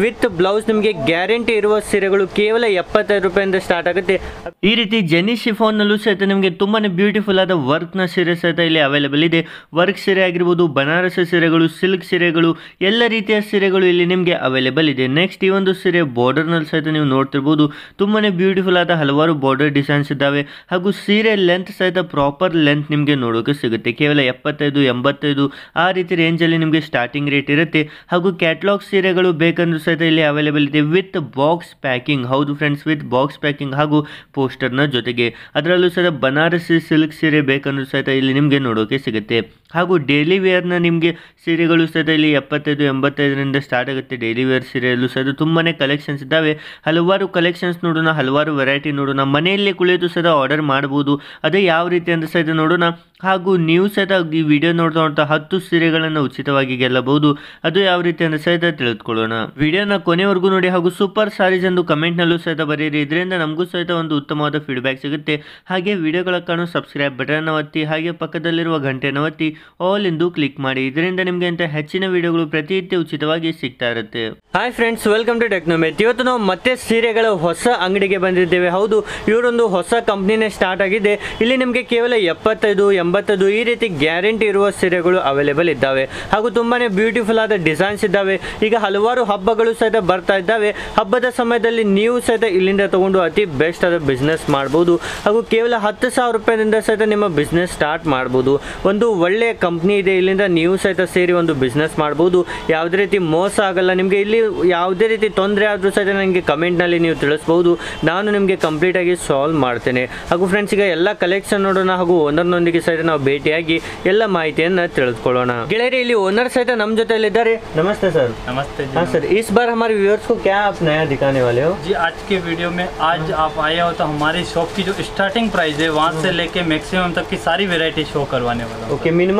with blouse ನಿಮಗೆ guarantee ಇರುವ ಸೀರೆಗಳು ಕೇವಲ ಎಪ್ಪತ್ತೈದು ರೂಪಾಯಿಂದ ಸ್ಟಾರ್ಟ್ ಆಗುತ್ತೆ ಈ ರೀತಿ ಜೆನಿ ಶಿಫೋನ್ ನಲ್ಲೂ ಸಹಿತ ನಿಮಗೆ ತುಂಬಾನೇ ಬ್ಯೂಟಿಫುಲ್ ಆದ ವರ್ಕ್ ನ ಸೀರೆ ಸಹಿತ ಇಲ್ಲಿ ಅವೈಲೇಬಲ್ ಇದೆ ವರ್ಕ್ ಸೀರೆ ಆಗಿರ್ಬೋದು ಬನಾರಸ್ ಸೀರೆಗಳು ಸಿಲ್ಕ್ ಸೀರೆಗಳು ಎಲ್ಲ ರೀತಿಯ ಸೀರೆಗಳು ಇಲ್ಲಿ ನಿಮಗೆ ಅವೈಲೇಬಲ್ ಇದೆ ನೆಕ್ಸ್ಟ್ ಈ ಒಂದು ಸೀರೆ ಬಾರ್ಡರ್ ನಲ್ಲಿ ಸಹಿತ ನೀವು ನೋಡ್ತಿರ್ಬೋದು ತುಂಬಾನೇ ಬ್ಯೂಟಿಫುಲ್ ಆದ ಹಲವಾರು ಬಾರ್ಡರ್ ಡಿಸೈನ್ಸ್ ಇದ್ದಾವೆ ಹಾಗೂ ಸೀರೆ ಲೆಂತ್ ಸಹಿತ ಪ್ರಾಪರ್ ಲೆಂತ್ ನಿಮಗೆ ನೋಡೋಕೆ ಸಿಗುತ್ತೆ ಕೇವಲ ಎಪ್ಪತ್ತೈದು ಎಂಬತ್ತೈದು ಆ ರೀತಿ ಅಲ್ಲಿ ನಿಮಗೆ ಸ್ಟಾರ್ಟಿಂಗ್ ರೇಟ್ ಇರುತ್ತೆ ಹಾಗೂ ಕ್ಯಾಟ್ಲಾಗ್ ಸೀರೆಗಳು ಬೇಕಂದ್ರೆ ಸಹಿತ ಇಲ್ಲಿ ಅವೈಲೇಬಲ್ ಇದೆ ವಿತ್ ಬಾಕ್ಸ್ ಪ್ಯಾಕಿಂಗ್ ಹೌದು ಫ್ರೆಂಡ್ಸ್ ವಿತ್ ಬಾಕ್ಸ್ ಪ್ಯಾಕಿಂಗ್ ಹಾಗೂ ಪೋಸ್ಟರ್ನ ಜೊತೆಗೆ ಅದರಲ್ಲೂ ಸಹಿತ ಬನಾರಸಿ ಸಿಲ್ಕ್ ಸೀರೆ ಬೇಕನ್ನೋದು ಸಹಿತ ಇಲ್ಲಿ ನಿಮಗೆ ನೋಡೋಕೆ ಸಿಗುತ್ತೆ ಹಾಗೂ ಡೈಲಿ ವೇರ್ನ ನಿಮಗೆ ಸೀರೆಗಳು ಸಹ ಇಲ್ಲಿ ಎಪ್ಪತ್ತೈದು ಎಂಬತ್ತೈದರಿಂದ ಸ್ಟಾರ್ಟ್ ಆಗುತ್ತೆ ಡೈಲಿ ವೇರ್ ಸೀರೆಯಲ್ಲೂ ಸಹ ತುಂಬಾ ಕಲೆಕ್ಷನ್ಸ್ ಇದ್ದಾವೆ ಹಲವಾರು ಕಲೆಕ್ಷನ್ಸ್ ನೋಡೋಣ ಹಲವಾರು ವೆರೈಟಿ ನೋಡೋಣ ಮನೆಯಲ್ಲೇ ಕುಳಿತು ಸಹ ಆರ್ಡರ್ ಮಾಡ್ಬೋದು ಅದೇ ಯಾವ ರೀತಿ ಅಂತ ಸಹ ನೋಡೋಣ ಹಾಗೂ ನೀವು ಸಹ ಈ ವಿಡಿಯೋ ನೋಡ್ತಾ ನೋಡ್ತಾ ಹತ್ತು ಸೀರೆಗಳನ್ನು ಉಚಿತವಾಗಿ ಗೆಲ್ಲಬಹುದು ಅದು ಯಾವ ರೀತಿ ಅಂತ ಸಹಿತ ತಿಳಿದುಕೊಳ್ಳೋಣ ವಿಡಿಯೋನ ಕೊನೆವರೆಗೂ ನೋಡಿ ಹಾಗೂ ಸೂಪರ್ ಸಾರೀಸ್ ಎಂದು ಕಮೆಂಟ್ನಲ್ಲೂ ಸಹಿತ ಬರೀರಿ ಇದರಿಂದ ನಮಗೂ ಸಹಿತ ಒಂದು ಉತ್ತಮವಾದ ಫೀಡ್ಬ್ಯಾಕ್ ಸಿಗುತ್ತೆ ಹಾಗೆ ವಿಡಿಯೋಗಳ ಕಾಣೋ ಸಬ್ಸ್ಕ್ರೈಬ್ ಬಟನ್ ಒತ್ತಿ ಹಾಗೆ ಪಕ್ಕದಲ್ಲಿರುವ ಗಂಟೆನ ಒತ್ತಿ ಆಲ್ ಎಂದು ಕ್ಲಿಕ್ ಮಾಡಿ ಇದರಿಂದ ನಿಮಗೆ ಅಂತ ಹೆಚ್ಚಿನ ವಿಡಿಯೋಗಳು ಪ್ರತಿನಿತ್ಯ ಉಚಿತವಾಗಿ ಸಿಗ್ತಾ ಇರುತ್ತೆ hi friends welcome to Technomath ಇವತ್ತು ನಾವು ಮತ್ತೆ ಸೀರೆಗಳ ಹೊಸ ಅಂಗಡಿಗೆ ಬಂದಿದ್ದೇವೆ ಹೌದು ಇವರೊಂದು ಹೊಸ ಕಂಪ್ನಿನೇ ಸ್ಟಾರ್ಟ್ ಆಗಿದೆ ಇಲ್ಲಿ ನಿಮಗೆ ಕೇವಲ ಎಪ್ಪತ್ತೈದು ಎಂಬತ್ತೈದು ಈ ರೀತಿ ಗ್ಯಾರಂಟಿ ಇರುವ ಸೀರೆಗಳು ಅವೈಲೇಬಲ್ ಇದ್ದಾವೆ ಹಾಗೂ ತುಂಬಾನೇ ಬ್ಯೂಟಿಫುಲ್ ಆದ ಡಿಸೈನ್ಸ್ ಇದ್ದಾವೆ ಈಗ ಹಲವಾರು ಹಬ್ಬಗಳು ಸಹಿತ ಬರ್ತಾ ಇದ್ದಾವೆ ಹಬ್ಬದ ಸಮಯದಲ್ಲಿ ನೀವು ಸಹಿತ ಇಲ್ಲಿಂದ ತಗೊಂಡು ಅತಿ ಬೆಸ್ಟ್ ಆದ ಬಿಸ್ನೆಸ್ ಮಾಡಬಹುದು ಹಾಗೂ ಕೇವಲ ಹತ್ತು ಸಾವಿರ ರೂಪಾಯಿನಿಂದ ಸಹಿತ ನಿಮ್ಮ ಬಿಸ್ನೆಸ್ ಸ್ಟಾರ್ಟ್ ಮಾಡಬಹುದು ಒಂದು ಒಳ್ಳೆ ಕಂಪ್ನಿ ಇದೆ ಇಲ್ಲಿಂದ ನೀವು ಸಹಿತ ಸೇರಿ ಒಂದು ಬಿಸ್ನೆಸ್ ಮಾಡ್ಬೋದು ಯಾವುದೇ ರೀತಿ ಮೋಸ ಆಗಲ್ಲ ನಿಮಗೆ ಇಲ್ಲಿ ಯಾವುದೇ ರೀತಿ ತೊಂದರೆ ಆದರೂ ಸಹಿತ ನನಗೆ ಕಮೆಂಟ್ನಲ್ಲಿ ನೀವು ತಿಳಿಸ್ಬೋದು ನಾನು ನಿಮಗೆ ಕಂಪ್ಲೀಟಾಗಿ ಸಾಲ್ವ್ ಮಾಡ್ತೇನೆ ಹಾಗೂ ಫ್ರೆಂಡ್ಸ್ ಈಗ ಎಲ್ಲ ಕಲೆಕ್ಷನ್ ನೋಡೋಣ ಹಾಗೂ ಓನರ್ನೊಂದಿಗೆ ಸಹಿತ ನಾವು ಭೇಟಿಯಾಗಿ ಎಲ್ಲ ಮಾಹಿತಿಯನ್ನು ತಿಳಿದುಕೊಳ್ಳೋಣ ಗೆಳೆಯರಿ ಇಲ್ಲಿ ಓನರ್ ಸಹಿತ ನಮ್ಮ ಜೊತೆಯಲ್ಲಿದ್ದಾರೆ ನಮಸ್ತೆ ಸರ್ ನಮಸ್ತೆ ಹಾಂ ಸರ್ ಇಸ್ ಬಾರ್ बार ವ್ಯೂವರ್ಸ್ ಕ್ಯಾ ಆಪ್ क्या आप नया दिखाने वाले हो जी आज के वीडियो में आज आप आए हो तो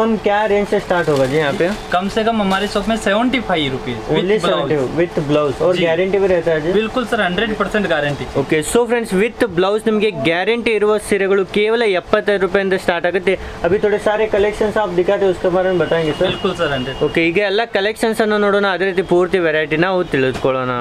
मिनिमम क्या रेंज से स्टार्ट होगा जी यहाँ पे कम से कम हमारे शॉप में सेवेंटी विथ ब्लाउज और गारंटी भी रहता है जी बिल्कुल sir hundred percent guarantee okay so friends with blouse ನಿಮಗೆ ಗ್ಯಾರಂಟಿ ಇರುವ ಸೀರೆಗಳು ಕೇವಲ ಎಪ್ಪತ್ತೈದು ರೂಪಾಯಿಂದ ಸ್ಟಾರ್ಟ್ ಆಗುತ್ತೆ ಅಭಿ ಥೋಡೆ ಸಾರಿ ಕಲೆಕ್ಷನ್ಸ್ ಆಫ್ ದಿಕ್ಕಾತೆ ಬಾರನ್ ಬತಾಂಗೆ ಸರ್ ಸರ್ ಹಂಡ್ರೆಡ್ ಓಕೆ ಈಗ ಎಲ್ಲ ಕಲೆಕ್ಷನ್ಸ್ ಅನ್ನು ನೋಡೋಣ ಅದೇ ರೀತಿ ಪೂರ್ತಿ ವೆರೈಟಿ ನಾವು ತಿಳಿದುಕೊಳ್ಳೋಣ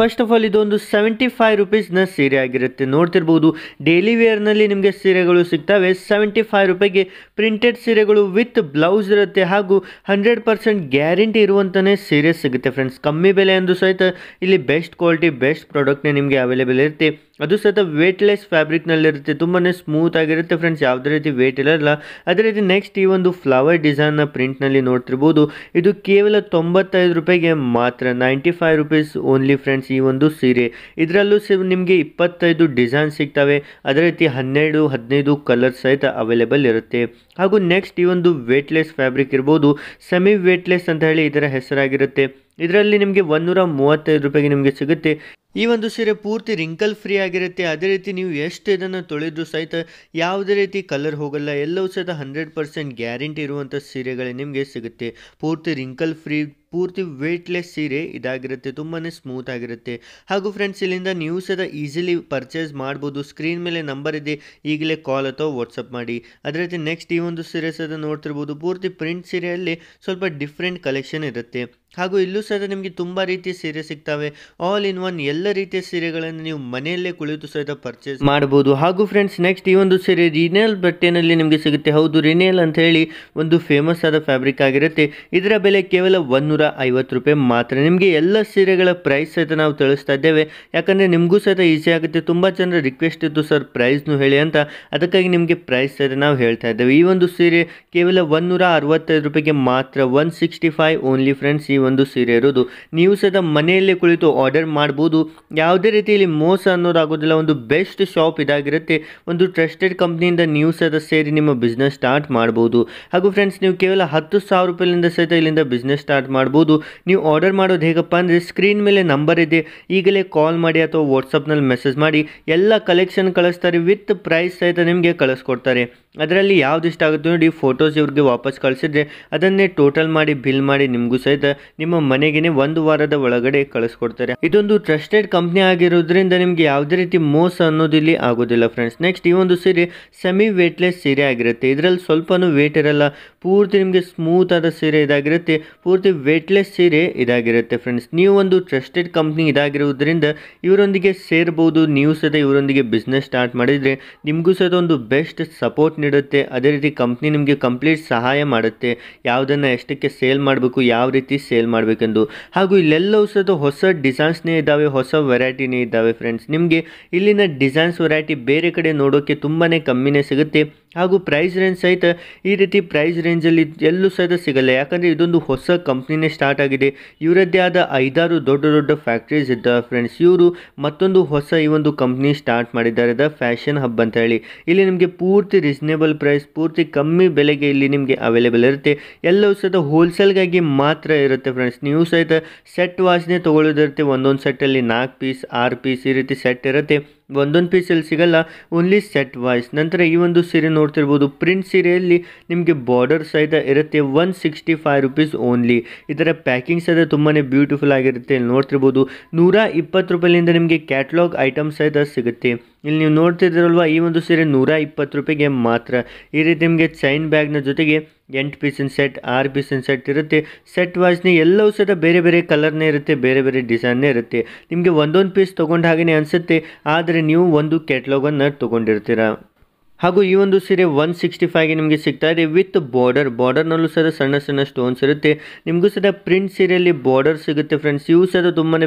ಫಸ್ಟ್ ಆಫ್ ಆಲ್ ಇದೊಂದು ಸೆವೆಂಟಿ ಫೈವ್ ನ ಸೀರೆ ಆಗಿರುತ್ತೆ ನೋಡ್ತಿರ್ಬೋದು ಡೈಲಿ ನಲ್ಲಿ ನಿಮಗೆ ಸೀರೆಗಳು ಸಿಗ್ತವೆ ಸೆವೆಂಟಿ ಫೈವ್ ರೂಪಾಯಿಗೆ ಪ್ರಿಂಟೆಡ್ ಸೀರೆಗಳು ವಿತ್ ಬ್ಲೌಸ್ ಇರುತ್ತೆ ಹಾಗೂ ಹಂಡ್ರೆಡ್ ಪರ್ಸೆಂಟ್ ಗ್ಯಾರಂಟಿ ಇರುವಂತನೇ ಸೀರಿಯಸ್ ಸಿಗುತ್ತೆ ಫ್ರೆಂಡ್ಸ್ ಕಮ್ಮಿ ಬೆಲೆ ಎಂದು ಸಹಿತ ಇಲ್ಲಿ ಬೆಸ್ಟ್ ಕ್ವಾಲಿಟಿ ಬೆಸ್ಟ್ ಪ್ರಾಡಕ್ಟ್ನೇ ನಿಮಗೆ ಅವೈಲೇಬಲ್ ಇರುತ್ತೆ ಅದು ಸಹಿತ ವೇಟ್ಲೆಸ್ ಫ್ಯಾಬ್ರಿಕ್ನಲ್ಲಿರುತ್ತೆ ತುಂಬಾ ಸ್ಮೂತ್ ಆಗಿರುತ್ತೆ ಫ್ರೆಂಡ್ಸ್ ಯಾವುದೇ ರೀತಿ ವೇಟ್ ಇರಲ್ಲ ಅದೇ ರೀತಿ ನೆಕ್ಸ್ಟ್ ಈ ಒಂದು ಫ್ಲವರ್ ಡಿಸೈನ್ನ ಪ್ರಿಂಟ್ನಲ್ಲಿ ನೋಡ್ತಿರ್ಬೋದು ಇದು ಕೇವಲ ತೊಂಬತ್ತೈದು ರೂಪಾಯಿಗೆ ಮಾತ್ರ ninety five rupees only friends ಈ ಒಂದು ಸೀರೆ ಇದರಲ್ಲೂ ನಿಮಗೆ ಇಪ್ಪತ್ತೈದು ಡಿಸೈನ್ ಸಿಗ್ತವೆ ಅದೇ ರೀತಿ ಹನ್ನೆರಡು ಹದಿನೈದು ಕಲರ್ ಸಹಿತ ಅವೈಲೇಬಲ್ ಇರುತ್ತೆ ಹಾಗೂ ನೆಕ್ಸ್ಟ್ ಈ ಒಂದು ವೇಟ್ಲೆಸ್ ಫ್ಯಾಬ್ರಿಕ್ ಇರ್ಬೋದು ಸೆಮಿ ವೇಟ್ಲೆಸ್ ಅಂತ ಹೇಳಿ ಇದರ ಹೆಸರಾಗಿರುತ್ತೆ ಇದರಲ್ಲಿ ನಿಮಗೆ ಒಂದೂರ ಮೂವತ್ತೈದು ರೂಪಾಯಿಗೆ ನಿಮಗೆ ಸಿಗುತ್ತೆ ಈ ಒಂದು ಸೀರೆ ಪೂರ್ತಿ ರಿಂಕಲ್ ಫ್ರೀ ಆಗಿರುತ್ತೆ ಅದೇ ರೀತಿ ನೀವು ಎಷ್ಟು ಇದನ್ನು ತೊಳೆದ್ರೂ ಸಹಿತ ಯಾವುದೇ ರೀತಿ ಕಲರ್ ಹೋಗಲ್ಲ ಎಲ್ಲವೂ ಸಹಿತ ಹಂಡ್ರೆಡ್ ಪರ್ಸೆಂಟ್ ಗ್ಯಾರಂಟಿ ಇರುವಂಥ ಸೀರೆಗಳೇ ನಿಮಗೆ ಸಿಗುತ್ತೆ ಪೂರ್ತಿ ರಿಂಕಲ್ ಫ್ರೀ ಪೂರ್ತಿ ವೇಟ್ಲೆಸ್ ಸೀರೆ ಇದಾಗಿರುತ್ತೆ ತುಂಬಾ ಸ್ಮೂತ್ ಆಗಿರುತ್ತೆ ಹಾಗೂ ಫ್ರೆಂಡ್ಸ್ ಇಲ್ಲಿಂದ ನೀವು ಸಹ ಈಸಿಲಿ ಪರ್ಚೇಸ್ ಮಾಡ್ಬೋದು ಸ್ಕ್ರೀನ್ ಮೇಲೆ ನಂಬರ್ ಇದೆ ಈಗಲೇ ಕಾಲ್ ಅಥವಾ ವಾಟ್ಸಪ್ ಮಾಡಿ ಅದೇ ರೀತಿ ನೆಕ್ಸ್ಟ್ ಈ ಒಂದು ಸೀರೆ ಸಹ ನೋಡ್ತಿರ್ಬೋದು ಪೂರ್ತಿ ಪ್ರಿಂಟ್ ಸೀರೆಯಲ್ಲಿ ಸ್ವಲ್ಪ ಡಿಫ್ರೆಂಟ್ ಕಲೆಕ್ಷನ್ ಇರುತ್ತೆ ಹಾಗೂ ಇಲ್ಲೂ ಸಹಿತ ನಿಮಗೆ ತುಂಬ ರೀತಿಯ ಸೀರೆ ಸಿಗ್ತವೆ ಆಲ್ ಇನ್ ಒನ್ ಎಲ್ಲ ರೀತಿಯ ಸೀರೆಗಳನ್ನು ನೀವು ಮನೆಯಲ್ಲೇ ಕುಳಿತು ಸಹಿತ ಪರ್ಚೇಸ್ ಮಾಡಬಹುದು ಹಾಗೂ ಫ್ರೆಂಡ್ಸ್ ನೆಕ್ಸ್ಟ್ ಈ ಒಂದು ಸೀರೆ ರಿನೇಲ್ ಬಟ್ಟೆನಲ್ಲಿ ನಿಮಗೆ ಸಿಗುತ್ತೆ ಹೌದು ರಿನೇಲ್ ಅಂತ ಹೇಳಿ ಒಂದು ಫೇಮಸ್ ಆದ ಫ್ಯಾಬ್ರಿಕ್ ಆಗಿರುತ್ತೆ ಇದರ ಬೆಲೆ ಕೇವಲ ಒಂದೂರ ಐವತ್ತು ರೂಪಾಯಿ ಮಾತ್ರ ನಿಮಗೆ ಎಲ್ಲ ಸೀರೆಗಳ ಪ್ರೈಸ್ ಸಹಿತ ನಾವು ತಿಳಿಸ್ತಾ ಇದ್ದೇವೆ ಯಾಕಂದರೆ ನಿಮಗೂ ಸಹಿತ ಈಸಿ ಆಗುತ್ತೆ ತುಂಬ ಜನರ ರಿಕ್ವೆಸ್ಟ್ ಇತ್ತು ಸರ್ ಪ್ರೈಸ್ನು ಹೇಳಿ ಅಂತ ಅದಕ್ಕಾಗಿ ನಿಮಗೆ ಪ್ರೈಸ್ ಸಹಿತ ನಾವು ಹೇಳ್ತಾ ಇದ್ದೇವೆ ಈ ಒಂದು ಸೀರೆ ಕೇವಲ ಒಂದೂರ ಅರವತ್ತೈದು ರೂಪಾಯಿಗೆ ಮಾತ್ರ one sixty five only friends ಈ ಒಂದು ಸೀರೆ ಇರೋದು ನೀವು ಸಹ ಮನೆಯಲ್ಲೇ ಕುಳಿತು ಆರ್ಡರ್ ಮಾಡ್ಬೋದು ಯಾವುದೇ ರೀತಿಯಲ್ಲಿ ಮೋಸ ಅನ್ನೋದಾಗೋದಿಲ್ಲ ಒಂದು ಬೆಸ್ಟ್ ಶಾಪ್ ಇದಾಗಿರುತ್ತೆ ಒಂದು ಟ್ರಸ್ಟೆಡ್ ಕಂಪ್ನಿಯಿಂದ ನೀವು ಸಹ ಸೇರಿ ನಿಮ್ಮ ಬಿಸ್ನೆಸ್ ಸ್ಟಾರ್ಟ್ ಮಾಡ್ಬೋದು ಹಾಗೂ ಫ್ರೆಂಡ್ಸ್ ನೀವು ಕೇವಲ ಹತ್ತು ಸಾವಿರ ರೂಪಾಯಿಲಿಂದ ಸಹಿತ ಇಲ್ಲಿಂದ ಬಿಸ್ನೆಸ್ ಸ್ಟಾರ್ಟ್ ಮಾಡ್ಬೋದು ನೀವು ಆರ್ಡರ್ ಮಾಡೋದು ಹೇಗಪ್ಪ ಅಂದರೆ ಸ್ಕ್ರೀನ್ ಮೇಲೆ ನಂಬರ್ ಇದೆ ಈಗಲೇ ಕಾಲ್ ಮಾಡಿ ಅಥವಾ ವಾಟ್ಸಪ್ನಲ್ಲಿ ಮೆಸೇಜ್ ಮಾಡಿ ಎಲ್ಲ ಕಲೆಕ್ಷನ್ ಕಳಿಸ್ತಾರೆ ವಿತ್ ಪ್ರೈಸ್ ಸಹಿತ ನಿಮಗೆ ಕಳಿಸ್ಕೊಡ್ತಾರೆ ಅದರಲ್ಲಿ ಯಾವ್ದು ಇಷ್ಟ ಆಗುತ್ತೆ ನೋಡಿ ಫೋಟೋಸ್ ಇವ್ರಿಗೆ ವಾಪಸ್ ಕಳಿಸಿದ್ರೆ ಅದನ್ನೇ ಟೋಟಲ್ ಮಾಡಿ ಬಿಲ್ ಮಾಡಿ ನಿಮಗೂ ಸಹಿತ ನಿಮ್ಮ ಮನೆಗೇನೆ ಒಂದು ವಾರದ ಒಳಗಡೆ ಕಳಿಸ್ಕೊಡ್ತಾರೆ ಇದೊಂದು ಟ್ರಸ್ಟೆಡ್ ಕಂಪ್ನಿ ಆಗಿರೋದ್ರಿಂದ ನಿಮ್ಗೆ ಯಾವುದೇ ರೀತಿ ಮೋಸ ಇಲ್ಲಿ ಆಗೋದಿಲ್ಲ ಫ್ರೆಂಡ್ಸ್ ನೆಕ್ಸ್ಟ್ ಈ ಒಂದು ಸೀರೆ ಸೆಮಿ ವೇಟ್ಲೆಸ್ ಸೀರೆ ಆಗಿರುತ್ತೆ ಇದರಲ್ಲಿ ಸ್ವಲ್ಪನೂ ವೇಟ್ ಇರಲ್ಲ ಪೂರ್ತಿ ನಿಮಗೆ ಸ್ಮೂತ್ ಆದ ಸೀರೆ ಇದಾಗಿರುತ್ತೆ ಪೂರ್ತಿ ವೇಟ್ಲೆಸ್ ಸೀರೆ ಇದಾಗಿರುತ್ತೆ ಫ್ರೆಂಡ್ಸ್ ನೀವು ಒಂದು ಟ್ರಸ್ಟೆಡ್ ಕಂಪ್ನಿ ಇದಾಗಿರುವುದರಿಂದ ಇವರೊಂದಿಗೆ ಸೇರ್ಬೋದು ನೀವು ಸಹಿತ ಇವರೊಂದಿಗೆ ಬಿಸ್ನೆಸ್ ಸ್ಟಾರ್ಟ್ ಮಾಡಿದರೆ ನಿಮಗೂ ಸಹಿತ ಒಂದು ಬೆಸ್ಟ್ ಸಪೋರ್ಟ್ ನೀಡುತ್ತೆ ಅದೇ ರೀತಿ ಕಂಪ್ನಿ ನಿಮಗೆ ಕಂಪ್ಲೀಟ್ ಸಹಾಯ ಮಾಡುತ್ತೆ ಯಾವುದನ್ನು ಎಷ್ಟಕ್ಕೆ ಸೇಲ್ ಮಾಡಬೇಕು ಯಾವ ರೀತಿ ಸೇಲ್ ಮಾಡಬೇಕೆಂದು ಹಾಗೂ ಇಲ್ಲೆಲ್ಲವೂ ಸಹ ಹೊಸ ಡಿಸೈನ್ಸ್ನೇ ಇದ್ದಾವೆ ಹೊಸ ವೆರೈಟಿನೇ ಇದ್ದಾವೆ ಫ್ರೆಂಡ್ಸ್ ನಿಮಗೆ ಇಲ್ಲಿನ ಡಿಸೈನ್ಸ್ ವೆರೈಟಿ ಬೇರೆ ಕಡೆ ನೋಡೋಕ್ಕೆ ತುಂಬಾ ಕಮ್ಮಿನೇ ಸಿಗುತ್ತೆ ಹಾಗೂ ಪ್ರೈಸ್ ರೇಂಜ್ ಸಹಿತ ಈ ರೀತಿ ಪ್ರೈಸ್ ರೇಂಜಲ್ಲಿ ಎಲ್ಲೂ ಸಹಿತ ಸಿಗಲ್ಲ ಯಾಕಂದರೆ ಇದೊಂದು ಹೊಸ ಕಂಪ್ನಿನೇ ಸ್ಟಾರ್ಟ್ ಆಗಿದೆ ಇವರದ್ದೇ ಆದ ಐದಾರು ದೊಡ್ಡ ದೊಡ್ಡ ಫ್ಯಾಕ್ಟ್ರೀಸ್ ಇದ್ದ ಫ್ರೆಂಡ್ಸ್ ಇವರು ಮತ್ತೊಂದು ಹೊಸ ಈ ಒಂದು ಕಂಪ್ನಿ ಸ್ಟಾರ್ಟ್ ಮಾಡಿದ್ದಾರೆ ದ ಫ್ಯಾಷನ್ ಹಬ್ ಅಂತ ಹೇಳಿ ಇಲ್ಲಿ ನಿಮಗೆ ಪೂರ್ತಿ ರೀಸನೇಬಲ್ ಪ್ರೈಸ್ ಪೂರ್ತಿ ಕಮ್ಮಿ ಬೆಲೆಗೆ ಇಲ್ಲಿ ನಿಮಗೆ ಅವೈಲೇಬಲ್ ಇರುತ್ತೆ ಎಲ್ಲವೂ ಸಹಿತ ಹೋಲ್ಸೇಲ್ಗಾಗಿ ಮಾತ್ರ ಇರುತ್ತೆ ಫ್ರೆಂಡ್ಸ್ ನೀವು ಸಹಿತ ಸೆಟ್ ವಾಚ್ನೇ ತೊಗೊಳ್ಳೋದಿರುತ್ತೆ ಒಂದೊಂದು ಸೆಟ್ಟಲ್ಲಿ ನಾಲ್ಕು ಪೀಸ್ ಆರು ಪೀಸ್ ಈ ರೀತಿ ಸೆಟ್ ಇರುತ್ತೆ ಒಂದೊಂದು ಪೀಸಲ್ಲಿ ಸಿಗಲ್ಲ ಓನ್ಲಿ ಸೆಟ್ ವಾಯ್ಸ್ ನಂತರ ಈ ಒಂದು ಸೀರೆ ನೋಡ್ತಿರ್ಬೋದು ಪ್ರಿಂಟ್ ಸೀರೆಯಲ್ಲಿ ನಿಮಗೆ ಬಾರ್ಡರ್ ಸಹಿತ ಇರುತ್ತೆ one sixty five rupees only ಇದರ ಪ್ಯಾಕಿಂಗ್ ಸಹಿತ ತುಂಬಾ ಬ್ಯೂಟಿಫುಲ್ ಆಗಿರುತ್ತೆ ಇಲ್ಲಿ ನೋಡ್ತಿರ್ಬೋದು ನೂರ ಇಪ್ಪತ್ತು ರೂಪಾಯಿಲಿಂದ ನಿಮಗೆ ಕ್ಯಾಟ್ಲಾಗ್ ಐಟಮ್ ಸಹಿತ ಸಿಗುತ್ತೆ ಇಲ್ಲಿ ನೀವು ನೋಡ್ತಿದ್ದೀರಲ್ವ ಈ ಒಂದು ಸೀರೆ ನೂರ ಇಪ್ಪತ್ತು ರೂಪಾಯಿಗೆ ಮಾತ್ರ ಈ ರೀತಿ ನಿಮಗೆ ಚೈನ್ ಬ್ಯಾಗ್ನ ಜೊತೆಗೆ ಎಂಟು ಪೀಸಿನ ಸೆಟ್ ಆರು ಪೀಸಿನ ಸೆಟ್ ಇರುತ್ತೆ ಸೆಟ್ ವಾಚ್ನಿ ಎಲ್ಲವೂ ಸಹ ಬೇರೆ ಬೇರೆ ಕಲರ್ನೇ ಇರುತ್ತೆ ಬೇರೆ ಬೇರೆ ಡಿಸೈನ್ನೇ ಇರುತ್ತೆ ನಿಮಗೆ ಒಂದೊಂದು ಪೀಸ್ ತೊಗೊಂಡು ಹಾಗೆಯೇ ಅನಿಸುತ್ತೆ ಆದರೆ ನೀವು ಒಂದು ಕೆಟ್ಲಾಗನ್ನು ತೊಗೊಂಡಿರ್ತೀರ ಹಾಗೂ ಈ ಒಂದು ಸೀರೆ ಒನ್ ಸಿಕ್ಸ್ಟಿ ಫೈವ್ಗೆ ನಿಮಗೆ ಸಿಗ್ತಾ ಇದೆ ವಿತ್ ಬಾರ್ಡರ್ ಬಾರ್ಡರ್ನಲ್ಲೂ ಸಹ ಸಣ್ಣ ಸಣ್ಣ ಸ್ಟೋನ್ಸ್ ಇರುತ್ತೆ ನಿಮಗೂ ಸಹ ಪ್ರಿಂಟ್ ಸೀರೆಯಲ್ಲಿ ಬಾರ್ಡರ್ ಸಿಗುತ್ತೆ ಫ್ರೆಂಡ್ಸ್ ಇವು ಸಹ ತುಂಬಾ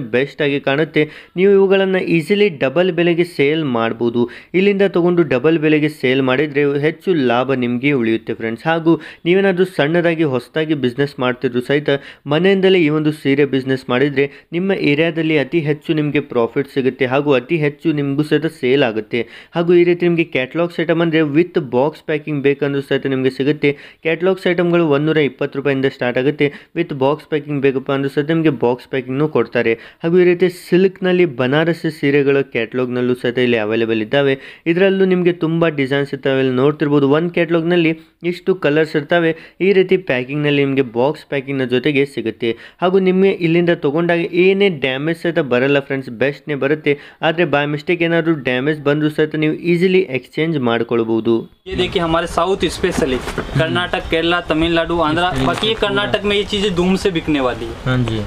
ಆಗಿ ಕಾಣುತ್ತೆ ನೀವು ಇವುಗಳನ್ನು ಈಸಿಲಿ ಡಬಲ್ ಬೆಲೆಗೆ ಸೇಲ್ ಮಾಡ್ಬೋದು ಇಲ್ಲಿಂದ ತೊಗೊಂಡು ಡಬಲ್ ಬೆಲೆಗೆ ಸೇಲ್ ಮಾಡಿದರೆ ಹೆಚ್ಚು ಲಾಭ ನಿಮಗೆ ಉಳಿಯುತ್ತೆ ಫ್ರೆಂಡ್ಸ್ ಹಾಗೂ ನೀವೇನಾದರೂ ಸಣ್ಣದಾಗಿ ಹೊಸದಾಗಿ ಬಿಸ್ನೆಸ್ ಮಾಡ್ತಿದ್ರು ಸಹಿತ ಮನೆಯಿಂದಲೇ ಈ ಒಂದು ಸೀರೆ ಬಿಸ್ನೆಸ್ ಮಾಡಿದರೆ ನಿಮ್ಮ ಏರಿಯಾದಲ್ಲಿ ಅತಿ ಹೆಚ್ಚು ನಿಮಗೆ ಪ್ರಾಫಿಟ್ ಸಿಗುತ್ತೆ ಹಾಗೂ ಅತಿ ಹೆಚ್ಚು ನಿಮಗೂ ಸಹ ಸೇಲ್ ಆಗುತ್ತೆ ಹಾಗೂ ಈ ರೀತಿ ನಿಮಗೆ ಕ್ಯಾಟ್ಲಾಗ್ ಸೆಟಮ್ ಅಂದ್ರೆ ವಿತ್ ಬಾಕ್ಸ್ ಪ್ಯಾಕಿಂಗ್ ಬೇಕಂದ್ರೂ ಸಹಿತ ನಿಮಗೆ ಸಿಗುತ್ತೆ ಕ್ಯಾಟ್ಲಾಗ್ಸ್ ಐಟಮ್ಗಳು ಒಂದೂರ ಇಪ್ಪತ್ತು ರೂಪಾಯಿಂದ ಸ್ಟಾರ್ಟ್ ಆಗುತ್ತೆ ವಿತ್ ಬಾಕ್ಸ್ ಪ್ಯಾಕಿಂಗ್ ಬೇಕಪ್ಪ ಅಂದರೂ ಸಹಿತ ನಿಮಗೆ ಬಾಕ್ಸ್ ಪ್ಯಾಕಿಂಗ್ನೂ ಕೊಡ್ತಾರೆ ಹಾಗೂ ಈ ರೀತಿ ಸಿಲ್ಕ್ನಲ್ಲಿ ಬನಾರಸಿ ಸೀರೆಗಳು ಕ್ಯಾಟ್ಲಾಗ್ನಲ್ಲೂ ಸಹಿತ ಇಲ್ಲಿ ಅವೈಲೇಬಲ್ ಇದ್ದಾವೆ ಇದರಲ್ಲೂ ನಿಮಗೆ ತುಂಬ ಡಿಸೈನ್ಸ್ ಇರ್ತವೆ ಇಲ್ಲಿ ನೋಡ್ತಿರ್ಬೋದು ಒಂದು ಕ್ಯಾಟ್ಲಾಗ್ನಲ್ಲಿ ಇಷ್ಟು ಕಲರ್ಸ್ ಇರ್ತವೆ ಈ ರೀತಿ ಪ್ಯಾಕಿಂಗ್ನಲ್ಲಿ ನಿಮಗೆ ಬಾಕ್ಸ್ ಪ್ಯಾಕಿಂಗ್ನ ಜೊತೆಗೆ ಸಿಗುತ್ತೆ ಹಾಗೂ ನಿಮಗೆ ಇಲ್ಲಿಂದ ತೊಗೊಂಡಾಗ ಏನೇ ಡ್ಯಾಮೇಜ್ ಸಹಿತ ಬರಲ್ಲ ಫ್ರೆಂಡ್ಸ್ ಬೆಸ್ಟ್ನೇ ಬರುತ್ತೆ ಆದರೆ ಬೈ ಮಿಸ್ಟೇಕ್ ಏನಾದರೂ ಡ್ಯಾಮೇಜ್ ಬಂದರೂ ಸಹಿತ ನೀವು ಈಸಿಲಿ ಎಕ್ಸ್ಚೇಂಜ್ ಮಾಡ್ಕೊಳ್ಳಿ ಮಾಡ್ಕೊಳ್ಬಹುದು ये देखिए हमारे साउथ स्पेशली कर्नाटक केरला तमिलनाडु आंध्र बाकी कर्नाटक में ये चीजें धूम से बिकने वाली है हाँ जी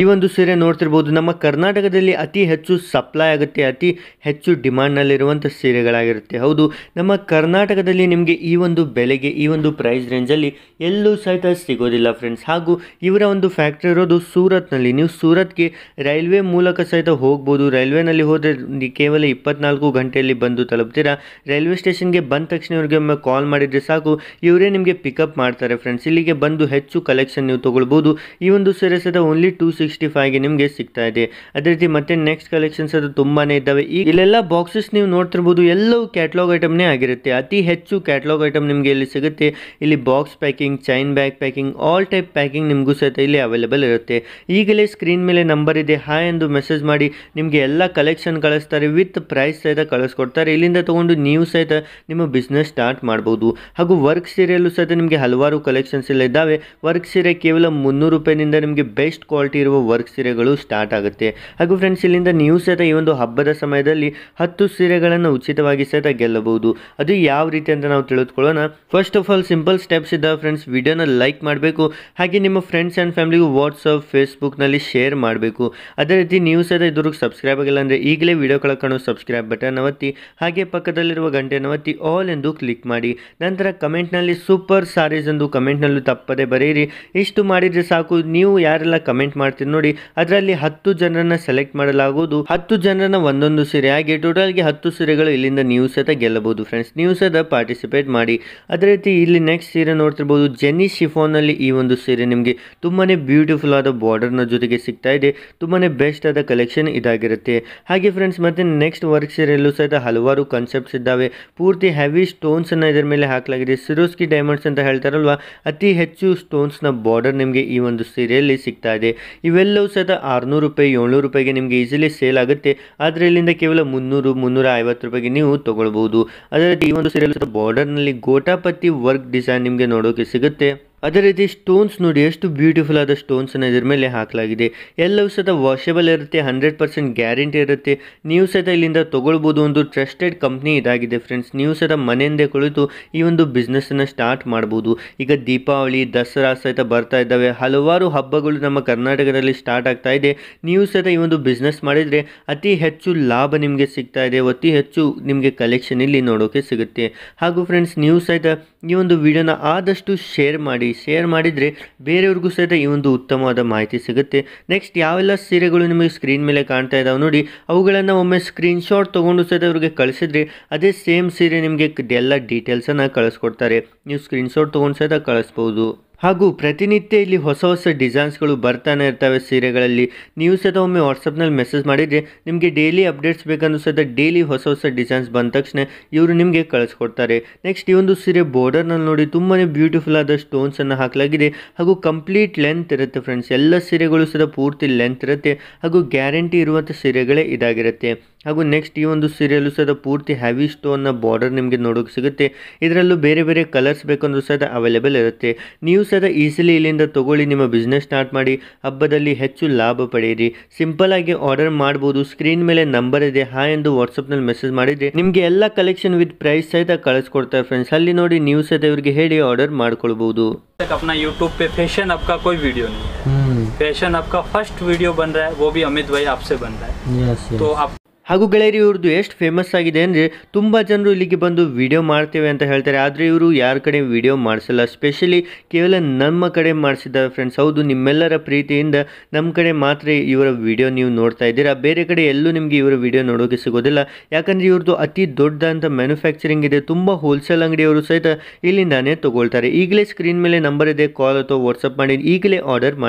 ಈ ಒಂದು ಸೀರೆ ನೋಡ್ತಿರ್ಬೋದು ನಮ್ಮ ಕರ್ನಾಟಕದಲ್ಲಿ ಅತಿ ಹೆಚ್ಚು ಸಪ್ಲೈ ಆಗುತ್ತೆ ಅತಿ ಹೆಚ್ಚು ಡಿಮ್ಯಾಂಡ್ನಲ್ಲಿರುವಂಥ ಸೀರೆಗಳಾಗಿರುತ್ತೆ ಹೌದು ನಮ್ಮ ಕರ್ನಾಟಕದಲ್ಲಿ ನಿಮಗೆ ಈ ಒಂದು ಬೆಲೆಗೆ ಈ ಒಂದು ಪ್ರೈಸ್ ರೇಂಜಲ್ಲಿ ಎಲ್ಲೂ ಸಹಿತ ಸಿಗೋದಿಲ್ಲ ಫ್ರೆಂಡ್ಸ್ ಹಾಗೂ ಇವರ ಒಂದು ಫ್ಯಾಕ್ಟ್ರಿ ಇರೋದು ಸೂರತ್ನಲ್ಲಿ ನೀವು ಸೂರತ್ಗೆ ರೈಲ್ವೆ ಮೂಲಕ ಸಹಿತ ಹೋಗ್ಬೋದು ರೈಲ್ವೆನಲ್ಲಿ ಹೋದರೆ ಕೇವಲ ಇಪ್ಪತ್ನಾಲ್ಕು ಗಂಟೆಯಲ್ಲಿ ಬಂದು ತಲುಪ್ತೀರಾ ರೈಲ್ವೆ ಸ್ಟೇಷನ್ಗೆ ಬಂದ ತಕ್ಷಣ ಇವ್ರಿಗೆ ಒಮ್ಮೆ ಕಾಲ್ ಮಾಡಿದರೆ ಸಾಕು ಇವರೇ ನಿಮಗೆ ಪಿಕಪ್ ಮಾಡ್ತಾರೆ ಫ್ರೆಂಡ್ಸ್ ಇಲ್ಲಿಗೆ ಬಂದು ಹೆಚ್ಚು ಕಲೆಕ್ಷನ್ ನೀವು ತೊಗೊಳ್ಬೋದು ಈ ಒಂದು ಸೀರೆ ಸಹಿತ ಓನ್ಲಿ ಟು ಸಿಕ್ಸ್ಟಿ ಫೈವ್ಗೆ ನಿಮಗೆ ಸಿಗ್ತಾ ಇದೆ ಅದೇ ರೀತಿ ಮತ್ತೆ ನೆಕ್ಸ್ಟ್ ಕಲೆಕ್ಷನ್ಸ್ ಅದು ತುಂಬಾ ಇದ್ದಾವೆ ಈ ಇಲ್ಲೆಲ್ಲ ಬಾಕ್ಸಸ್ ನೀವು ನೋಡ್ತಿರ್ಬೋದು ಎಲ್ಲವೂ ಕ್ಯಾಟ್ಲಾಗ್ ಐಟಮ್ನೇ ಆಗಿರುತ್ತೆ ಅತಿ ಹೆಚ್ಚು ಕ್ಯಾಟ್ಲಾಗ್ ಐಟಮ್ ನಿಮಗೆ ಇಲ್ಲಿ ಸಿಗುತ್ತೆ ಇಲ್ಲಿ box packing chain bag packing all type packing ನಿಮಗೂ ಸಹಿತ ಇಲ್ಲಿ ಅವೈಲೇಬಲ್ ಇರುತ್ತೆ ಈಗಲೇ ಸ್ಕ್ರೀನ್ ಮೇಲೆ ನಂಬರ್ ಇದೆ ಹಾಯ್ ಎಂದು ಮೆಸೇಜ್ ಮಾಡಿ ನಿಮಗೆ ಎಲ್ಲ ಕಲೆಕ್ಷನ್ ಕಳಿಸ್ತಾರೆ ವಿತ್ ಪ್ರೈಸ್ ಸಹಿತ ಕಳಿಸ್ಕೊಡ್ತಾರೆ ಇಲ್ಲಿಂದ ತಗೊಂಡು ನೀವು ಸಹಿತ ನಿಮ್ಮ ಬಿಸ್ನೆಸ್ ಸ್ಟಾರ್ಟ್ ಮಾಡ್ಬೋದು ಹಾಗೂ ವರ್ಕ್ ಸೀರೆಯಲ್ಲೂ ಸಹಿತ ನಿಮಗೆ ಹಲವಾರು ಕಲೆಕ್ಷನ್ಸ್ ಎಲ್ಲ ಇದ್ದಾವೆ ವರ್ಕ್ ಸೀರೆ ಕೇವಲ ಮುನ್ನೂರು ರೂಪಾಯಿನಿಂದ ನಿಮಗೆ ಬೆಸ್ಟ್ ಕ್ವಾಲಿಟಿ ಇರುವ ವರ್ಕ್ ಸೀರೆಗಳು ಸ್ಟಾರ್ಟ್ ಆಗುತ್ತೆ ಹಾಗೂ ಫ್ರೆಂಡ್ಸ್ ಇಲ್ಲಿಂದ ನೀವು ಸಹಿತ ಈ ಒಂದು ಹಬ್ಬದ ಸಮಯದಲ್ಲಿ ಹತ್ತು ಸೀರೆಗಳನ್ನು ಉಚಿತವಾಗಿ ಸಹಿತ ಗೆಲ್ಲಬಹುದು ಅದು ಯಾವ ರೀತಿ ಅಂತ ನಾವು ತಿಳಿದುಕೊಳ್ಳೋಣ first of all simple steps ಇದ್ದಾವೆ ಫ್ರೆಂಡ್ಸ್ ವಿಡಿಯೋನ ಲೈಕ್ ಮಾಡಬೇಕು ಹಾಗೆ ನಿಮ್ಮ ಫ್ರೆಂಡ್ಸ್ ಆ್ಯಂಡ್ ಫ್ಯಾಮಿಲಿಗೂ ವಾಟ್ಸಪ್ ಫೇಸ್ಬುಕ್ನಲ್ಲಿ ಶೇರ್ ಮಾಡಬೇಕು ಅದೇ ರೀತಿ ನೀವು ಸಹಿತ ಇದ್ರಿಗೆ ಸಬ್ಸ್ಕ್ರೈಬ್ ಆಗಿಲ್ಲ ಅಂದರೆ ಈಗಲೇ ವಿಡಿಯೋ ಕಾಣೋ ಸಬ್ಸ್ಕ್ರೈಬ್ ಬಟನ್ ಒತ್ತಿ ಹಾಗೆ ಪಕ್ಕದಲ್ಲಿರುವ ಗಂಟೆನ ಒತ್ತಿ ಆಲ್ ಎಂದು ಕ್ಲಿಕ್ ಮಾಡಿ ನಂತರ ಕಮೆಂಟ್ನಲ್ಲಿ ಸೂಪರ್ ಸಾರೀಸ್ ಎಂದು ಕಮೆಂಟ್ನಲ್ಲೂ ತಪ್ಪದೆ ಬರೆಯಿರಿ ಇಷ್ಟು ಮಾಡಿದರೆ ಸಾಕು ನೀವು ಯಾರೆಲ್ಲ ಕಮೆಂಟ್ ಮಾಡ್ತೀರಿ ನೋಡಿ ಅದರಲ್ಲಿ ಹತ್ತು ಜನರನ್ನ ಸೆಲೆಕ್ಟ್ ಮಾಡಲಾಗುವುದು ಹತ್ತು ಜನರನ್ನ ಒಂದೊಂದು ಸೀರೆ ಹಾಗೆ ಗೆ ಹತ್ತು ಸೀರೆಗಳು ಇಲ್ಲಿಂದ ನೀವು ಸಹ ಗೆಲ್ಲಬಹುದು ಫ್ರೆಂಡ್ಸ್ ನೀವು ಸಹ ಪಾರ್ಟಿಸಿಪೇಟ್ ಮಾಡಿ ಅದೇ ರೀತಿ ಇಲ್ಲಿ ನೆಕ್ಸ್ಟ್ ಸೀರೆ ನೋಡ್ತಿರಬಹುದು ಜೆನ್ನಿ ಶಿಫೋನ್ ಅಲ್ಲಿ ಈ ಒಂದು ಸೀರೆ ನಿಮಗೆ ತುಂಬಾನೇ ಬ್ಯೂಟಿಫುಲ್ ಆದ ಬಾರ್ಡರ್ ನ ಜೊತೆಗೆ ಸಿಗ್ತಾ ಇದೆ ತುಂಬಾನೇ ಬೆಸ್ಟ್ ಆದ ಕಲೆಕ್ಷನ್ ಇದಾಗಿರುತ್ತೆ ಹಾಗೆ ಫ್ರೆಂಡ್ಸ್ ಮತ್ತೆ ನೆಕ್ಸ್ಟ್ ವರ್ಕ್ ಸೀರೆಯಲ್ಲೂ ಸಹಿತ ಹಲವಾರು ಕಾನ್ಸೆಪ್ಟ್ಸ್ ಇದ್ದಾವೆ ಪೂರ್ತಿ ಹೆವಿ ಸ್ಟೋನ್ಸ್ ಅನ್ನ ಇದರ ಮೇಲೆ ಹಾಕಲಾಗಿದೆ ಸಿರೋಸ್ಕಿ ಡೈಮಂಡ್ಸ್ ಅಂತ ಹೇಳ್ತಾರಲ್ವಾ ಅತಿ ಹೆಚ್ಚು ಸ್ಟೋನ್ಸ್ ನ ಬಾರ್ಡರ್ ನಿಮಗೆ ಈ ಒಂದು ಸೀರೆಯಲ್ಲಿ ಸಿಗ್ತಾ ಇದೆ ಈ ಇವೆಲ್ಲವೂ ಸಹ ಆರುನೂರು ರೂಪಾಯಿ ಏಳ್ನೂರು ರೂಪಾಯಿಗೆ ನಿಮಗೆ ಈಸಿಲಿ ಸೇಲ್ ಆಗುತ್ತೆ ಆದರೆ ಇಲ್ಲಿಂದ ಕೇವಲ ಮುನ್ನೂರು ಮುನ್ನೂರ ಐವತ್ತು ರೂಪಾಯಿಗೆ ನೀವು ತೊಗೊಳ್ಬೋದು ಅದೇ ರೀತಿ ಈ ಒಂದು ಸೀರೆಯಲ್ಲಿ ಬಾರ್ಡರ್ನಲ್ಲಿ ಗೋಟಾಪತಿ ವರ್ಕ್ ಡಿಸೈನ್ ನಿಮಗೆ ನೋಡೋಕೆ ಸಿಗುತ್ತೆ ಅದೇ ರೀತಿ ಸ್ಟೋನ್ಸ್ ನೋಡಿ ಎಷ್ಟು ಬ್ಯೂಟಿಫುಲ್ ಆದ ಸ್ಟೋನ್ಸನ್ನು ಇದ್ರ ಮೇಲೆ ಹಾಕಲಾಗಿದೆ ಎಲ್ಲವೂ ಸಹಿತ ವಾಷೇಬಲ್ ಇರುತ್ತೆ ಹಂಡ್ರೆಡ್ ಪರ್ಸೆಂಟ್ ಗ್ಯಾರಂಟಿ ಇರುತ್ತೆ ನೀವು ಸಹಿತ ಇಲ್ಲಿಂದ ತಗೊಳ್ಬೋದು ಒಂದು ಟ್ರಸ್ಟೆಡ್ ಕಂಪ್ನಿ ಇದಾಗಿದೆ ಫ್ರೆಂಡ್ಸ್ ನೀವು ಸಹಿತ ಮನೆಯಿಂದೇ ಕುಳಿತು ಈ ಒಂದು ಬಿಸ್ನೆಸ್ಸನ್ನು ಸ್ಟಾರ್ಟ್ ಮಾಡ್ಬೋದು ಈಗ ದೀಪಾವಳಿ ದಸರಾ ಸಹಿತ ಬರ್ತಾ ಇದ್ದಾವೆ ಹಲವಾರು ಹಬ್ಬಗಳು ನಮ್ಮ ಕರ್ನಾಟಕದಲ್ಲಿ ಸ್ಟಾರ್ಟ್ ಆಗ್ತಾ ಇದೆ ನೀವು ಸಹಿತ ಈ ಒಂದು ಬಿಸ್ನೆಸ್ ಮಾಡಿದರೆ ಅತಿ ಹೆಚ್ಚು ಲಾಭ ನಿಮಗೆ ಸಿಗ್ತಾ ಇದೆ ಅತಿ ಹೆಚ್ಚು ನಿಮಗೆ ಕಲೆಕ್ಷನ್ ಇಲ್ಲಿ ನೋಡೋಕೆ ಸಿಗುತ್ತೆ ಹಾಗೂ ಫ್ರೆಂಡ್ಸ್ ನೀವು ಸಹಿತ ಈ ಒಂದು ವಿಡಿಯೋನ ಆದಷ್ಟು ಶೇರ್ ಮಾಡಿ ಶೇರ್ ಮಾಡಿದರೆ ಬೇರೆಯವ್ರಿಗೂ ಸಹಿತ ಈ ಒಂದು ಉತ್ತಮವಾದ ಮಾಹಿತಿ ಸಿಗುತ್ತೆ ನೆಕ್ಸ್ಟ್ ಯಾವೆಲ್ಲ ಸೀರೆಗಳು ನಿಮಗೆ ಸ್ಕ್ರೀನ್ ಮೇಲೆ ಕಾಣ್ತಾ ಇದ್ದಾವೆ ನೋಡಿ ಅವುಗಳನ್ನು ಒಮ್ಮೆ ಸ್ಕ್ರೀನ್ಶಾಟ್ ತೊಗೊಂಡು ಸಹಿತ ಅವರಿಗೆ ಕಳಿಸಿದ್ರೆ ಅದೇ ಸೇಮ್ ಸೀರೆ ನಿಮಗೆ ಎಲ್ಲ ಡೀಟೇಲ್ಸನ್ನು ಕಳಿಸ್ಕೊಡ್ತಾರೆ ನೀವು ಸ್ಕ್ರೀನ್ಶಾಟ್ ತೊಗೊಂಡು ಸಹಿತ ಕಳಿಸ್ಬೋದು ಹಾಗೂ ಪ್ರತಿನಿತ್ಯ ಇಲ್ಲಿ ಹೊಸ ಹೊಸ ಡಿಸೈನ್ಸ್ಗಳು ಬರ್ತಾನೆ ಇರ್ತವೆ ಸೀರೆಗಳಲ್ಲಿ ನೀವು ಸಹ ಒಮ್ಮೆ ವಾಟ್ಸಪ್ನಲ್ಲಿ ಮೆಸೇಜ್ ಮಾಡಿದರೆ ನಿಮಗೆ ಡೈಲಿ ಅಪ್ಡೇಟ್ಸ್ ಬೇಕಂದ್ರೂ ಸಹಿತ ಡೈಲಿ ಹೊಸ ಹೊಸ ಡಿಸೈನ್ಸ್ ಬಂದ ತಕ್ಷಣ ಇವರು ನಿಮಗೆ ಕಳಿಸ್ಕೊಡ್ತಾರೆ ನೆಕ್ಸ್ಟ್ ಈ ಒಂದು ಸೀರೆ ಬಾರ್ಡರ್ನಲ್ಲಿ ನೋಡಿ ತುಂಬಾ ಬ್ಯೂಟಿಫುಲ್ ಆದ ಸ್ಟೋನ್ಸನ್ನು ಹಾಕಲಾಗಿದೆ ಹಾಗೂ ಕಂಪ್ಲೀಟ್ ಲೆಂತ್ ಇರುತ್ತೆ ಫ್ರೆಂಡ್ಸ್ ಎಲ್ಲ ಸೀರೆಗಳು ಸಹ ಪೂರ್ತಿ ಲೆಂತ್ ಇರುತ್ತೆ ಹಾಗೂ ಗ್ಯಾರಂಟಿ ಇರುವಂಥ ಸೀರೆಗಳೇ ಇದಾಗಿರುತ್ತೆ ಹಾಗೂ ನೆಕ್ಸ್ಟ್ ಈ ಒಂದು ಸೀರಿಯಲ್ಲು ಸಹ ಪೂರ್ತಿ ಹ್ಯಾವಿ ಸ್ಟೋನ್ನ ಬಾರ್ಡರ್ ನಿಮಗೆ ನೋಡೋಕೆ ಸಿಗುತ್ತೆ ಇದರಲ್ಲೂ ಬೇರೆ ಬೇರೆ ಕಲರ್ಸ್ ಬೇಕಂದ್ರೂ ಸಹ ಅವೈಲೇಬಲ್ ಇರುತ್ತೆ ನೀವು ಸಹ ಈಸಿಲಿ ಇಲ್ಲಿಂದ ತೊಗೊಳ್ಳಿ ನಿಮ್ಮ ಬಿಸ್ನೆಸ್ ಸ್ಟಾರ್ಟ್ ಮಾಡಿ ಹಬ್ಬದಲ್ಲಿ ಹೆಚ್ಚು ಲಾಭ ಪಡೆಯಿರಿ ಸಿಂಪಲ್ ಆಗಿ ಆರ್ಡರ್ ಮಾಡ್ಬೋದು ಸ್ಕ್ರೀನ್ ಮೇಲೆ ನಂಬರ್ ಇದೆ ಹಾ ಎಂದು ವಾಟ್ಸಪ್ನಲ್ಲಿ ಮೆಸೇಜ್ ಮಾಡಿದರೆ ನಿಮಗೆ ಎಲ್ಲ ಕಲೆಕ್ಷನ್ ವಿತ್ ಪ್ರೈಸ್ ಸಹಿತ ಕಳಿಸ್ಕೊಡ್ತಾರೆ ಫ್ರೆಂಡ್ಸ್ ಅಲ್ಲಿ ನೋಡಿ ನೀವು ಸಹಿತ ಇವರಿಗೆ ಹೇಳಿ ಆರ್ಡರ್ ಮಾಡ್ಕೊಳ್ಬೋದು ಯೂಟ್ಯೂಬ್ यूट्यूब पे फैशन आपका कोई वीडियो नहीं ಬಂದ್ರೆ फैशन आपका फर्स्ट वीडियो बन रहा ಹಾಗೂ ಗೆಳೆಯರು ಇವ್ರದ್ದು ಎಷ್ಟು ಫೇಮಸ್ ಆಗಿದೆ ಅಂದರೆ ತುಂಬ ಜನರು ಇಲ್ಲಿಗೆ ಬಂದು ವಿಡಿಯೋ ಮಾಡ್ತೇವೆ ಅಂತ ಹೇಳ್ತಾರೆ ಆದರೆ ಇವರು ಯಾರ ಕಡೆ ವಿಡಿಯೋ ಮಾಡಿಸಲ್ಲ ಸ್ಪೆಷಲಿ ಕೇವಲ ನಮ್ಮ ಕಡೆ ಮಾಡಿಸಿದ್ದಾರೆ ಫ್ರೆಂಡ್ಸ್ ಹೌದು ನಿಮ್ಮೆಲ್ಲರ ಪ್ರೀತಿಯಿಂದ ನಮ್ಮ ಕಡೆ ಮಾತ್ರ ಇವರ ವಿಡಿಯೋ ನೀವು ನೋಡ್ತಾ ಇದ್ದೀರಾ ಬೇರೆ ಕಡೆ ಎಲ್ಲೂ ನಿಮಗೆ ಇವರ ವಿಡಿಯೋ ನೋಡೋಕೆ ಸಿಗೋದಿಲ್ಲ ಯಾಕಂದರೆ ಇವ್ರದ್ದು ಅತಿ ದೊಡ್ಡದಂಥ ಮ್ಯಾನುಫ್ಯಾಕ್ಚರಿಂಗ್ ಇದೆ ತುಂಬ ಹೋಲ್ಸೇಲ್ ಅಂಗಡಿಯವರು ಸಹಿತ ಇಲ್ಲಿಂದಾನೇ ತೊಗೊಳ್ತಾರೆ ಈಗಲೇ ಸ್ಕ್ರೀನ್ ಮೇಲೆ ನಂಬರ್ ಇದೆ ಕಾಲ್ ಅಥವಾ ವಾಟ್ಸಪ್ ಮಾಡಿ ಈಗಲೇ ಆರ್ಡರ್ ಮಾಡಿ